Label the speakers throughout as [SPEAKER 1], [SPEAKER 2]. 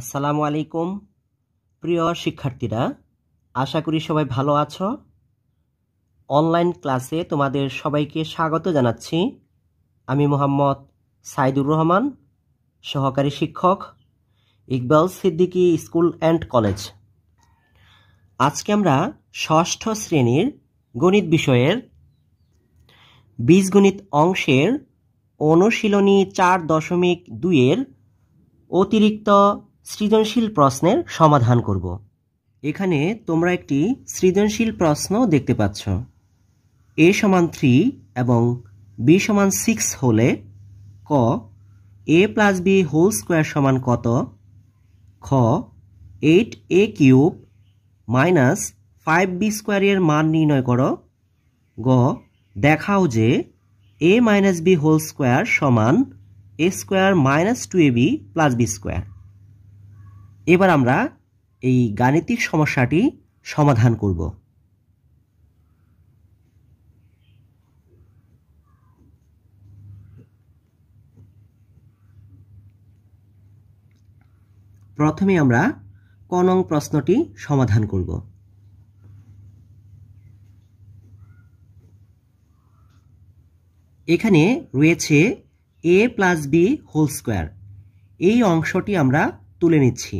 [SPEAKER 1] আসসালামু আলাইকুম প্রিয় শিক্ষার্থীরা আশা করি সবাই ভালো আছো অনলাইন ক্লাসে তোমাদের সবাইকে স্বাগত জানাচ্ছি আমি মোহাম্মদ সাইদুর রহমান সহকারী শিক্ষক Iqbal Siddiqui school and college আজকে আমরা ষষ্ঠ শ্রেণীর গণিত বিষয়ের বীজগণিত অংশের অনুশীলনী চার দশমিক দুইয়ের অতিরিক্ত সৃজনশীল প্রশ্নের সমাধান করব এখানে তোমরা একটি সৃজনশীল প্রশ্ন দেখতে পাচ্ছ এ সমান থ্রি এবং বি সমান সিক্স হলে ক A plus B whole square সমান কত খ eight A cube minus five B স্কোয়ারের মান নির্ণয় করো গ দেখাও যে A minus B whole square সমান A square minus two A B plus B square এবার আমরা এই গাণিতিক সমস্যাটি সমাধান করব প্রথমে আমরা কনং প্রশ্নটি সমাধান করব এখানে রয়েছে A plus B whole square এই অংশটি আমরা তুলে নিচ্ছি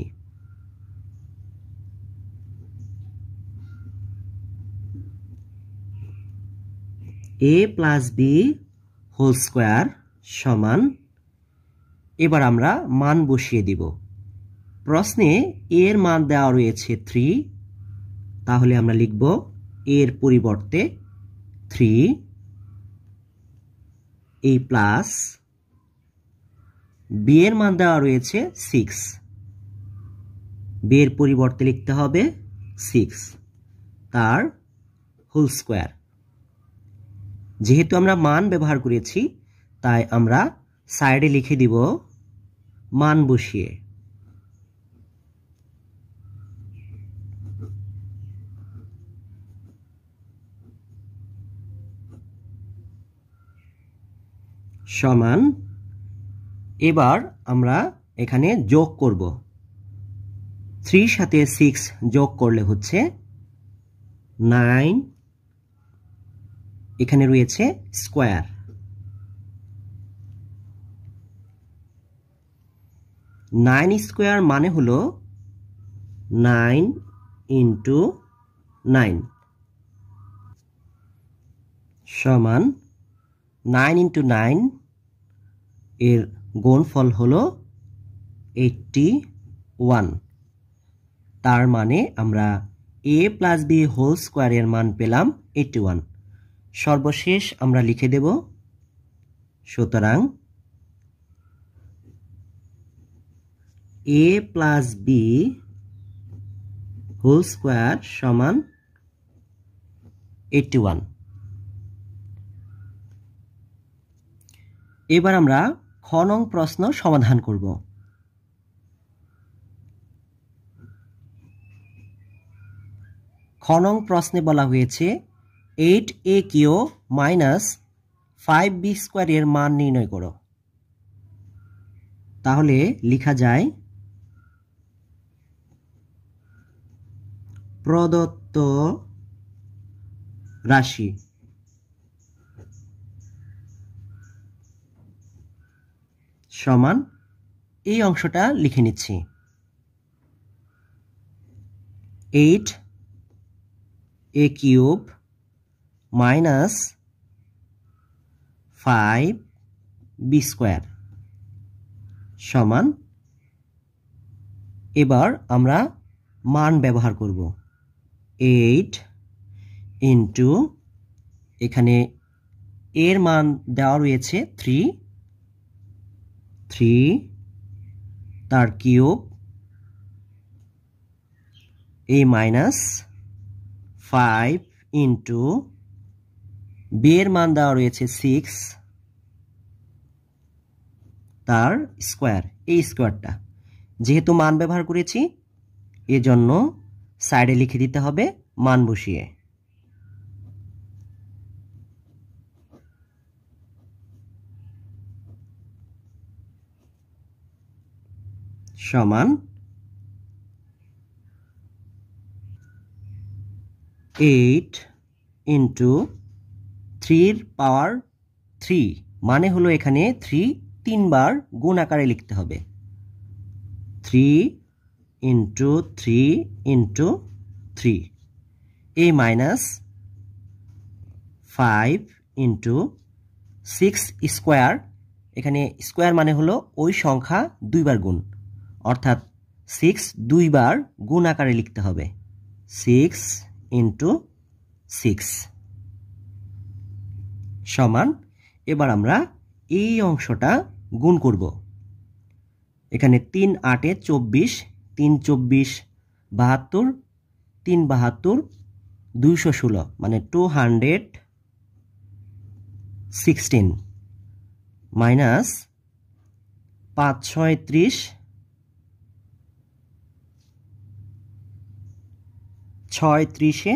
[SPEAKER 1] A plus B whole square সমান এবার আমরা মান বসিয়ে দিব প্রশ্নে এর মান দেওয়া রয়েছে থ্রি তাহলে আমরা লিখব এর পরিবর্তে থ্রি এই প্লাস বি এর মান দেওয়া রয়েছে সিক্স বি এর পরিবর্তে লিখতে হবে সিক্স তার হোল স্কোয়ার যেহেতু আমরা মান ব্যবহার করেছি তাই আমরা সাইডে লিখে দিব মান বসিয়ে সমান এবার আমরা এখানে যোগ করব থ্রির সাথে সিক্স যোগ করলে হচ্ছে নাইন এখানে রয়েছে স্কোয়ার নাইন স্কোয়ার মানে হলো নাইন ইন্টু নাইন সমান নাইন ইন্টু নাইন এর গুণফল হল এইটটি ওয়ান তার মানে আমরা এ প্লাস বি হোল স্কোয়ারের মান পেলাম এইটটি ওয়ান সর্বশেষ আমরা লিখে দেব সুতরাং A plus B whole square সমান এইটি ওয়ান এবার আমরা খ নং প্রশ্ন সমাধান করব খ নং প্রশ্নে বলা হয়েছে eight A cube minus five B স্কোয়ারের মান নির্ণয় করো তাহলে লেখা যায় প্রদত্ত রাশি সমান এই অংশটা লিখে নিচ্ছি eight A cube minus five B square সমান এবার আমরা মান ব্যবহার করব এইট ইন্টু এখানে এর মান দেওয়া রয়েছে থ্রি থ্রি তার cube A minus five into বিয়ের মান দেওয়া রয়েছে সিক্স তার স্কোয়ার এই স্কোয়ারটা যেহেতু মান ব্যবহার করেছি এজন্য সাইডে লিখে দিতে হবে মান বসিয়ে সমান এইট ইন্টু থ্রির পাওয়ার থ্রি মানে হলো এখানে থ্রি তিনবার গুণ আকারে লিখতে হবে three into three into three A minus five into six square এখানে স্কোয়ার মানে হলো ওই সংখ্যা দুইবার গুণ অর্থাৎ সিক্স দুইবার গুণ আকারে লিখতে হবে সিক্স ইন্টু সিক্স সমান এবার আমরা এই অংশটা গুণ করব এখানে তিন আটে চব্বিশ তিন চব্বিশ বাহাত্তর তিন বাহাত্তর দুইশো ষোলো মানে টু হান্ড্রেড সিক্সটিন মাইনাস পাঁচ ছয় ত্রিশ ছয় ত্রিশে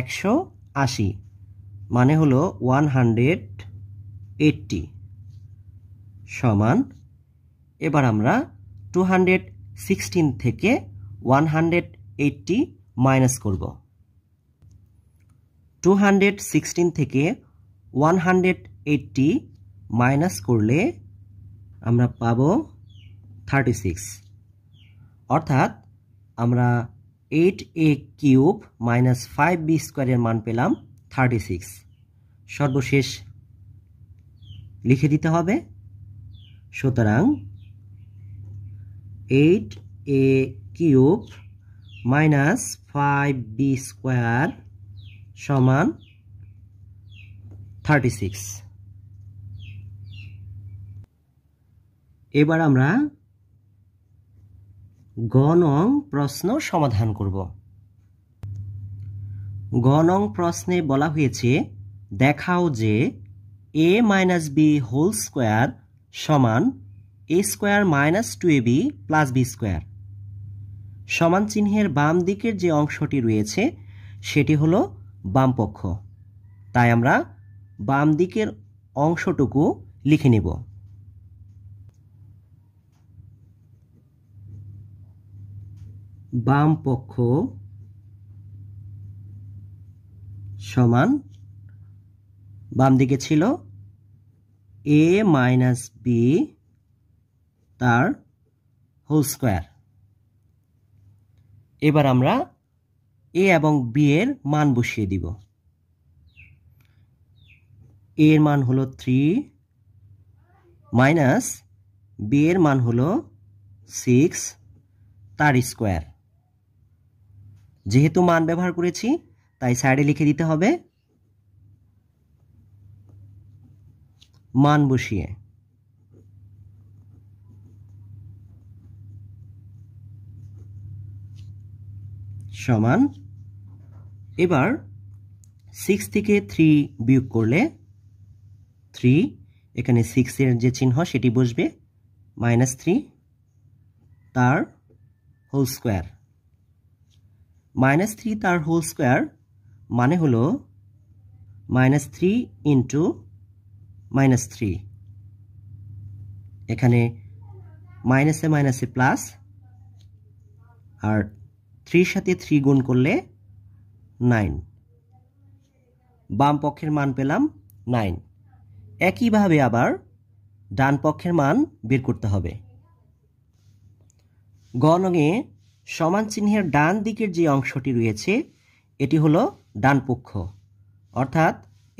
[SPEAKER 1] একশো আশি মানে হলো ওয়ান হান্ড্রেড এইটটি সমান এবার আমরা টু হান্ড্রেড সিক্সটিন থেকে ওয়ান হান্ড্রেড এইটটি মাইনাস করব টু হান্ড্রেড সিক্সটিন থেকে ওয়ান হান্ড্রেড এইটটি মাইনাস করলে আমরা পাব থার্টি সিক্স অর্থাৎ আমরা eight A cube minus five B স্কোয়ারের মান পেলাম থার্টি সিক্স সর্বশেষ লিখে দিতে হবে সুতরাং eight A cube minus five B square সমান থার্টি সিক্স এবার আমরা গণ প্রশ্ন সমাধান করব গণং প্রশ্নে বলা হয়েছে দেখাও যে A minus B whole square সমান A square minus two A B plus B square সমান চিহ্নের বাম দিকের যে অংশটি রয়েছে সেটি হল বামপক্ষ তাই আমরা বাম দিকের অংশটুকু লিখে নেব বামপক্ষ সমান বাম দিকে ছিল এ মাইনাস বি তার হোল স্কোয়ার এবার আমরা এ এবং বি এর মান বসিয়ে দিব এর মান হলো থ্রি মাইনাস বি এর মান হলো সিক্স তার স্কোয়ার যেহেতু মান ব্যবহার করেছি তাই সাইডে লিখে দিতে হবে মান বসিয়ে সমান এবার সিক্স থেকে থ্রি বিয়োগ করলে থ্রি এখানে সিক্সের যে চিহ্ন সেটি বসবে মাইনাস থ্রি তার হোল স্কোয়ার মাইনাস থ্রি তার হোল স্কোয়ার মানে হলো minus three into minus three এখানে মাইনাসে মাইনাসে প্লাস আর থ্রির সাথে থ্রি গুণ করলে নাইন বাম পক্ষের মান পেলাম নাইন একইভাবে আবার ডান পক্ষের মান বের করতে হবে গণে সমান চিহ্নের ডান দিকের যে অংশটি রয়েছে এটি হলো ডান পক্ষ অর্থাৎ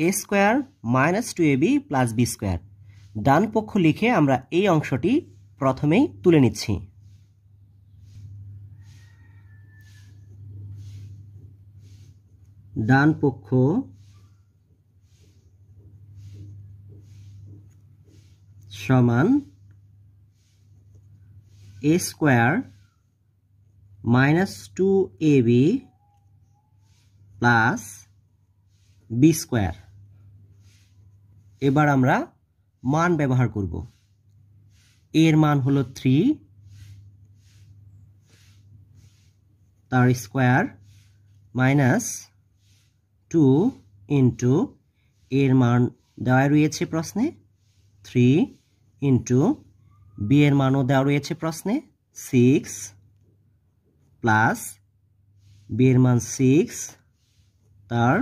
[SPEAKER 1] A square minus two A B plus B square ডান পক্ষ লিখে আমরা এই অংশটি প্রথমেই তুলে নিচ্ছি ডান পক্ষ সমান A square minus two A B plus B square এবার আমরা মান ব্যবহার করব এর মান হলো থ্রি তার স্কোয়ার মাইনাস টু ইন্টু এর মান দেওয়া রয়েছে প্রশ্নে থ্রি ইন্টু বি এর মানও দেওয়া রয়েছে প্রশ্নে সিক্স প্লাস বি এর মান সিক্স তার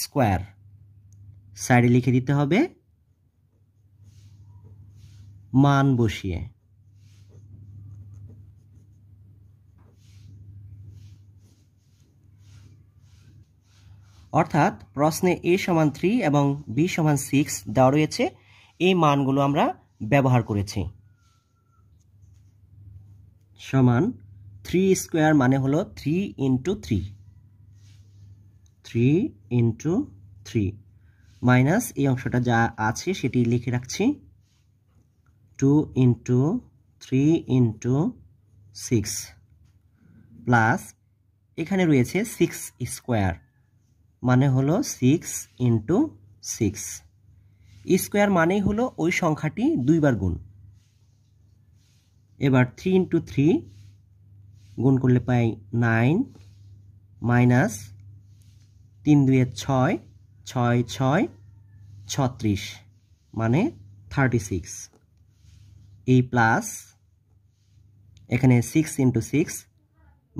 [SPEAKER 1] স্কোয়ার সাইডে লিখে দিতে হবে মান বসিয়ে অর্থাৎ প্রশ্নে এ সমান থ্রি এবং বি সমান সিক্স দেওয়া রয়েছে এই মানগুলো আমরা ব্যবহার করেছি সমান থ্রি স্কোয়ার মানে হলো three into three three into three minus এই অংশটা যা আছে সেটি লিখে রাখছি two into three into six plus এখানে রয়েছে সিক্স স্কোয়ার মানে হলো সিক্স ইন্টু সিক্স স্কোয়ার মানেই হলো ওই সংখ্যাটি দুইবার গুণ এবার থ্রি ইন্টু থ্রি গুণ করলে পাই নাইন মাইনাস তিন দুয়ে ছয় ছয় ছয় ছত্রিশ মানে থার্টি সিক্স এই প্লাস এখানে সিক্স ইন্টু সিক্স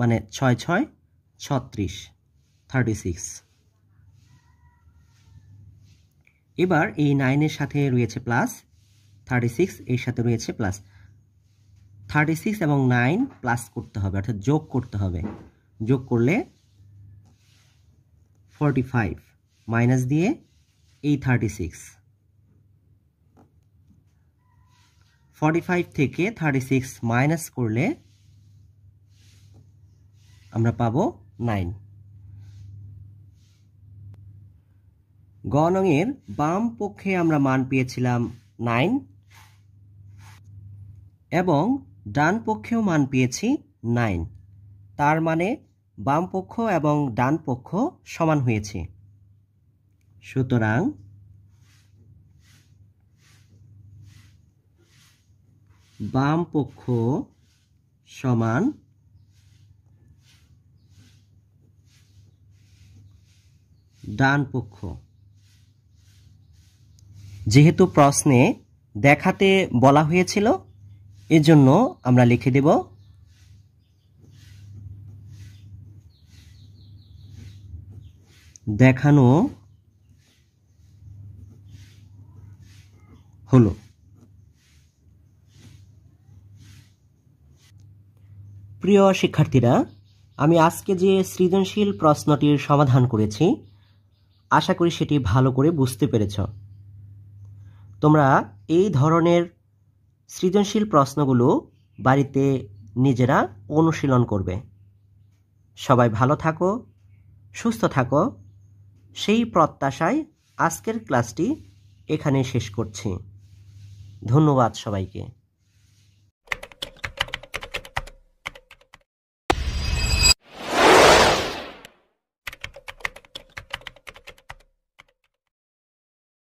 [SPEAKER 1] মানে ছয় ছয় ছত্রিশ থার্টি সিক্স এবার এই নাইনের সাথে রয়েছে প্লাস থার্টি সিক্স এর সাথে রয়েছে প্লাস থার্টি সিক্স এবং নাইন প্লাস করতে হবে অর্থাৎ যোগ করতে হবে যোগ করলে ফর্টি ফাইভ মাইনাস দিয়ে এই থার্টি সিক্স ফর্টি ফাইভ থেকে থার্টি সিক্স মাইনাস করলে আমরা পাব নাইন গণঙের বাম পক্ষে আমরা মান পেয়েছিলাম নাইন এবং ডান পক্ষেও মান পেয়েছি নাইন তার মানে বাম পক্ষ এবং ডান পক্ষ সমান হয়েছে সুতরাং বাম পক্ষ সমান ডান পক্ষ যেহেতু প্রশ্নে দেখাতে বলা হয়েছিল এজন্য আমরা লিখে দেব দেখানো হলো প্রিয় শিক্ষার্থীরা আমি আজকে যে সৃজনশীল প্রশ্নটির সমাধান করেছি আশা করি সেটি ভালো করে বুঝতে পেরেছ তোমরা এই ধরনের সৃজনশীল প্রশ্নগুলো বাড়িতে নিজেরা অনুশীলন করবে সবাই ভালো থাকো সুস্থ থাকো সেই প্রত্যাশায় আজকের ক্লাসটি এখানে শেষ করছি ধন্যবাদ সবাইকে